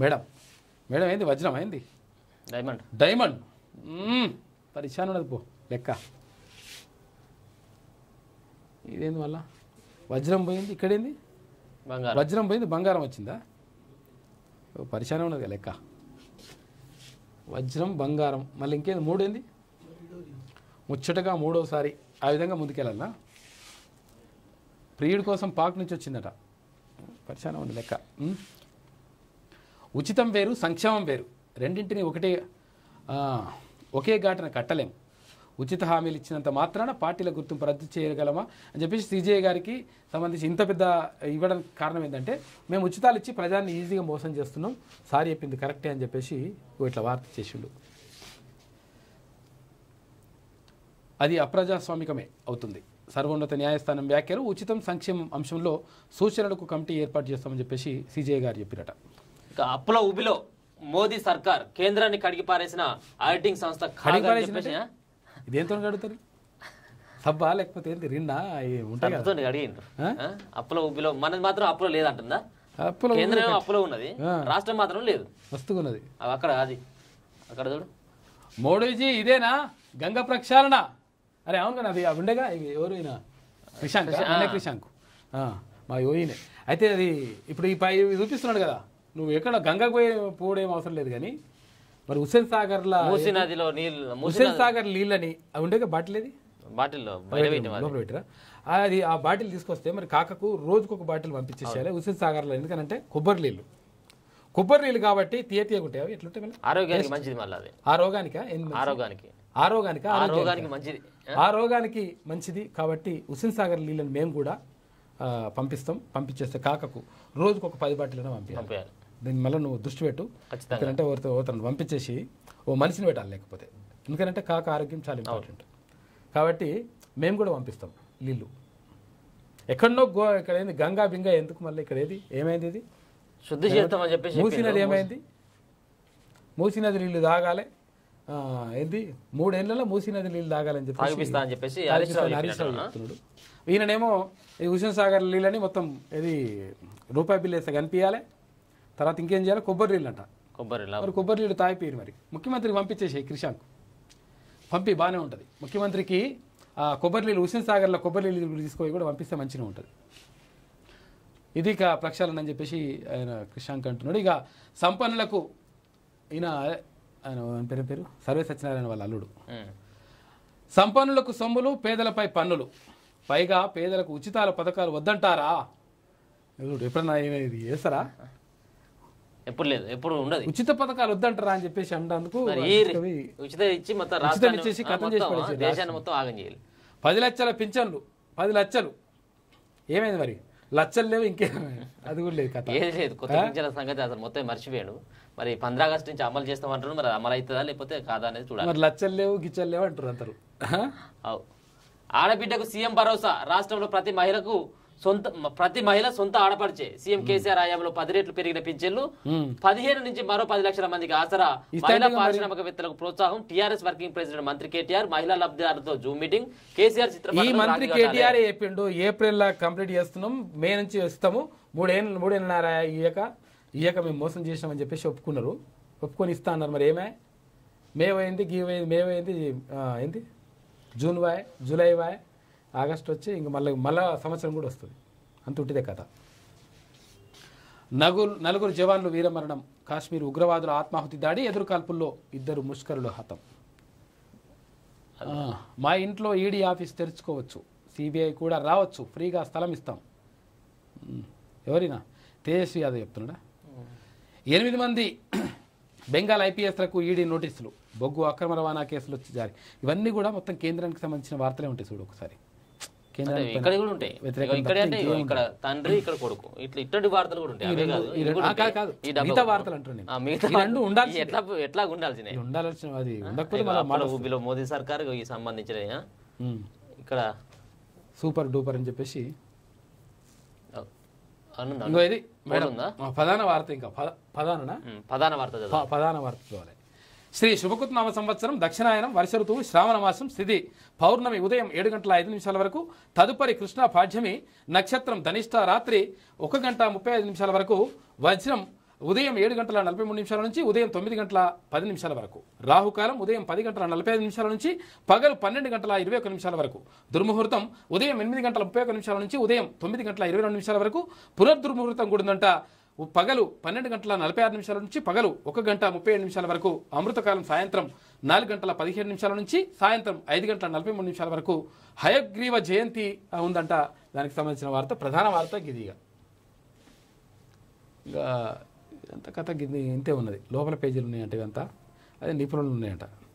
madam madam ఏంది వజ్రం ఏంది డైమండ్ డైమండ్ పరిశాన్ ఉన్నది పో లెక్క ఇదేంది మళ్ళా వజ్రం పోయింది ఇక్కడేంది బంగారం వజ్రం పోయింది బంగారం వచ్చిందా పరిశానం ఉన్నది కదా లెక్క వజ్రం బంగారం మళ్ళీ ఇంకేంది మూడేంది ముచ్చటగా మూడోసారి ఆ విధంగా ముందుకెళ్ళాలా ప్రియుడి కోసం పాక్ నుంచి వచ్చిందట పరిశానం ఉండదు లెక్క ఉచితం వేరు సంక్షేమం వేరు రెండింటిని ఒకటే ఒకే ఘాటన కట్టలేము ఉచిత హామీలు ఇచ్చినంత మాత్రాన పార్టీల గుర్తింపు రద్దు చేయగలమా అని చెప్పేసి సీజేఏ గారికి సంబంధించి ఇంత పెద్ద ఇవ్వడానికి కారణం ఏంటంటే మేము ఉచితాలు ఇచ్చి ప్రజాన్ని ఈజీగా మోసం చేస్తున్నాం సారీ చెప్పింది కరెక్టే అని చెప్పేసి ఇట్లా వార్త చేసిండు అది అప్రజాస్వామికమే అవుతుంది సర్వోన్నత న్యాయస్థానం వ్యాఖ్యలు ఉచితం సంక్షేమం అంశంలో సూచనలకు కమిటీ ఏర్పాటు చేస్తామని చెప్పేసి సీజేఏ గారు చెప్పినట అప్పుల ఉబిలో మోదీ సర్కార్ కేంద్రాన్ని కడిగి పారేసిన ఆడిటింగ్ సంస్థ ఇదేంతో కడుగుతారు తబ్బా లేకపోతే ఏంటి రిండా ఉంటాయి అడిగిండు అప్పుల ఉబిలో మనది మాత్రం అప్పులో లేదంటుందా అప్పులో కేంద్రం అప్పులో ఉన్నది రాష్ట్రం మాత్రం లేదు వస్తువు ఉన్నది అక్కడ అది అక్కడ చూడు మోడీజీ ఇదేనా గంగ ప్రక్షాళన అరే అవును కానీ అది అవి ఉండేగా ఇవి ఎవరు ఈయన క్రిషాంక్ క్రిషాంక్ మా యోయినే అయితే అది ఇప్పుడు ఈ పై చూపిస్తున్నాడు కదా నువ్వు ఎక్కడ గంగకు పోయి పోవడం అవసరం లేదు కానీ మరి హుస్సేన్ సాగర్లో నదిలో నీళ్ళు హుస్సేన్ సాగర్ నీళ్ళని అవి ఉండేగా బాటిల్ ఏది బాటిల్లో పెట్టరా అది ఆ బాటిల్ తీసుకొస్తే మరి కాకకు రోజుకు ఒక బాటిల్ పంపించేసేయాలి హుస్సేన్ సాగర్లో ఎందుకంటే కొబ్బరి నీళ్ళు కొబ్బరి నీళ్ళు కాబట్టి తీయ తీయగా ఉంటాయి ఎట్లుంటాయి ఆరోగ్యానికి మంచిది మళ్ళీ ఆరోగానికి ఆ రోగానికా ఆరోగ్యానికి ఆ మంచిది ఆ రోగానికి మంచిది కాబట్టి హుస్సేన్ సాగర్ నీళ్ళని మేము కూడా పంపిస్తాం పంపించేస్తే కాకకు రోజుకు ఒక పది బాటిల్ పంపించాలి దీని మళ్ళీ నువ్వు దృష్టి పెట్టు ఎందుకంటే ఒకరితో ఒకరిని పంపించేసి ఓ మనిషిని పెట్టాలి లేకపోతే ఎందుకంటే కాక ఆరోగ్యం చాలా ఇంపార్టెంట్ కాబట్టి మేము కూడా పంపిస్తాం నీళ్ళు ఎక్కడనో గో ఇక్కడ ఏంది గంగా బింగా ఎందుకు మళ్ళీ ఇక్కడ ఏది ఏమైంది ఇది శుద్ధి చేస్తామని చెప్పేసి నది ఏమైంది నది నీళ్ళు తాగాలి ఏంది మూడేళ్లలో నది నీళ్ళు తాగాలని చెప్పి చెప్పేసి ఈయననేమో ఈ హుషన్ సాగర్ నీళ్ళని మొత్తం ఇది రూపాయి బిల్లు వేస్తే కనిపించాలి తర్వాత ఇంకేం చేయాలి కొబ్బరి నీళ్ళు అంట కొబ్బరి మరి కొబ్బరి నీళ్ళు తాగిపోయారు మరి ముఖ్యమంత్రికి పంపించేసే క్రిషాంక్ పంపి బాగానే ఉంటుంది ముఖ్యమంత్రికి కొబ్బరి నీళ్ళు హుస్సేన్ సాగర్లో కొబ్బరి నీళ్ళు తీసుకుపోయి కూడా పంపిస్తే మంచిగా ఉంటుంది ఇది ఇక ప్రక్షాళన అని చెప్పేసి ఆయన క్రిషాంక్ అంటున్నాడు ఇక సంపన్నులకు ఈయన ఆయన పేరు పేరు సర్వే సత్యనారాయణ వాళ్ళ అల్లుడు సంపన్నులకు సొమ్ములు పేదలపై పన్నులు పైగా పేదలకు ఉచితాల పథకాలు వద్దంటారా ఎప్పుడన్నా ఇది చేస్తారా ఎప్పుడు లేదు ఎప్పుడు ఉండదు ఉచిత పథకాలు వద్దంటారా అని చెప్పేసి అంటందుకు ఉచిత ఇచ్చి మొత్తం దేశాన్ని మొత్తం ఆగం చేయాలి పది లక్షల పింఛన్లు పది లక్షలు ఏమైంది మరి లక్షలు లేవు ఇంకే అది కూడా లేదు కదా ఏది లేదు కొత్త పింఛన్ల సంగతి అసలు మొత్తం మర్చిపోయాడు మరి పంద్రా ఆగస్టు నుంచి అమలు చేస్తామంటారు మరి అమలు అవుతుందా లేకపోతే కాదా అనేది చూడాలి మరి లచ్చలు లేవు గిచ్చలు లేవు అంటారు అంటారు ఆడబిడ్డకు సీఎం భరోసా రాష్ట్రంలో ప్రతి మహిళకు సొంత ప్రతి మహిళ సొంత ఆడపడిచే సీఎం కేసీఆర్ హయాంలో పది రేట్లు పెరిగిన పింఛన్లు పదిహేను నుంచి మరో పది లక్షల మందికి ఆసరా మహిళా పారిశ్రామికవేత్తలకు ప్రోత్సాహం టీఆర్ఎస్ వర్కింగ్ ప్రెసిడెంట్ మంత్రి కేటీఆర్ మహిళా లబ్ధిదారులతో జూమ్ మీటింగ్ కేసీఆర్ చిత్రం ఈ మంత్రి కేటీఆర్ చెప్పిండు ఏప్రిల్ లా కంప్లీట్ చేస్తున్నాం మే నుంచి ఇస్తాము మూడేళ్ళు మూడేళ్ళన్నర ఈయక ఈయక మేము మోసం చేసినామని చెప్పేసి ఒప్పుకున్నారు ఒప్పుకొని ఇస్తా అన్నారు మరి ఏమే మే పోయింది గీ పోయింది మే పోయింది ఏంటి జూన్ వాయ్ జూలై వాయ్ ఆగస్టు వచ్చి ఇంక మళ్ళీ మళ్ళా సంవత్సరం కూడా వస్తుంది అంత ఉంటుందే కథ నగురు నలుగురు జవాన్లు వీరమరణం కాశ్మీర్ ఉగ్రవాదుల ఆత్మాహుతి దాడి ఎదురు కాల్పుల్లో ఇద్దరు ముష్కరులు హతం మా ఇంట్లో ఈడీ ఆఫీస్ తెరుచుకోవచ్చు సిబిఐ కూడా రావచ్చు ఫ్రీగా స్థలం ఇస్తాం ఎవరినా తేజస్వి యాదవ్ చెప్తున్నాడా ఎనిమిది మంది బెంగాల్ ఐపీఎస్లకు ఈడీ నోటీసులు బొగ్గు అక్రమ రవాణా కేసులు వచ్చి జారీ ఇవన్నీ కూడా మొత్తం కేంద్రానికి సంబంధించిన వార్తలే ఉంటాయి చూడు ఒకసారి ఇక్కడ కూడా ఉంటాయి ఇక్కడ తండ్రి ఇక్కడ కొడుకు ఇట్లా వార్తలు కూడా ఉంటాయి ఎట్లా ఉండాల్సిన ఉండాల్సిన మోదీ సర్కార్ సంబంధించిన ఇక్కడ సూపర్ డూపర్ అని చెప్పేసి ప్రధాన వార్త ఇంకా ప్రధాన ప్రధాన వార్త ప్రధాన వార్త శ్రీ శుభకృత్నామ సంవత్సరం దక్షిణాయనం వర్ష ఋతువు శ్రావణ మాసం స్థితి పౌర్ణమి ఉదయం ఏడు గంటల ఐదు నిమిషాల వరకు తదుపరి కృష్ణ పాఠ్యమి నక్షత్రం ధనిష్ట రాత్రి ఒక గంట ముప్పై ఐదు నిమిషాల వరకు వజ్రం ఉదయం ఏడు గంటల నలభై మూడు నిమిషాల నుంచి ఉదయం తొమ్మిది గంటల పది నిమిషాల వరకు రాహుకాలం ఉదయం పది గంటల నలభై ఐదు నిమిషాల నుంచి పగలు పన్నెండు గంటల ఇరవై ఒక నిమిషాల వరకు దుర్ముహూర్తం ఉదయం ఎనిమిది గంటల ముప్పై ఒక నిమిషాల నుంచి ఉదయం తొమ్మిది గంటల ఇరవై రెండు నిమిషాల వరకు పునర్దుర్ముహూర్తం కూడిందంట పగలు పన్నెండు గంటల నలభై ఆరు నిమిషాల నుంచి పగలు ఒక గంట ముప్పై ఏడు నిమిషాల వరకు అమృతకాలం సాయంత్రం నాలుగు గంటల పదిహేను నిమిషాల నుంచి సాయంత్రం ఐదు గంటల నలభై మూడు నిమిషాల వరకు హయగ్రీవ జయంతి ఉందంట దానికి సంబంధించిన వార్త ప్రధాన వార్త గిదిగా ఇంకా అంత కథ గిది ఇంతే ఉన్నది లోపల పేజీలు ఉన్నాయంట ఇదంతా అదే నిపుణులు ఉన్నాయంట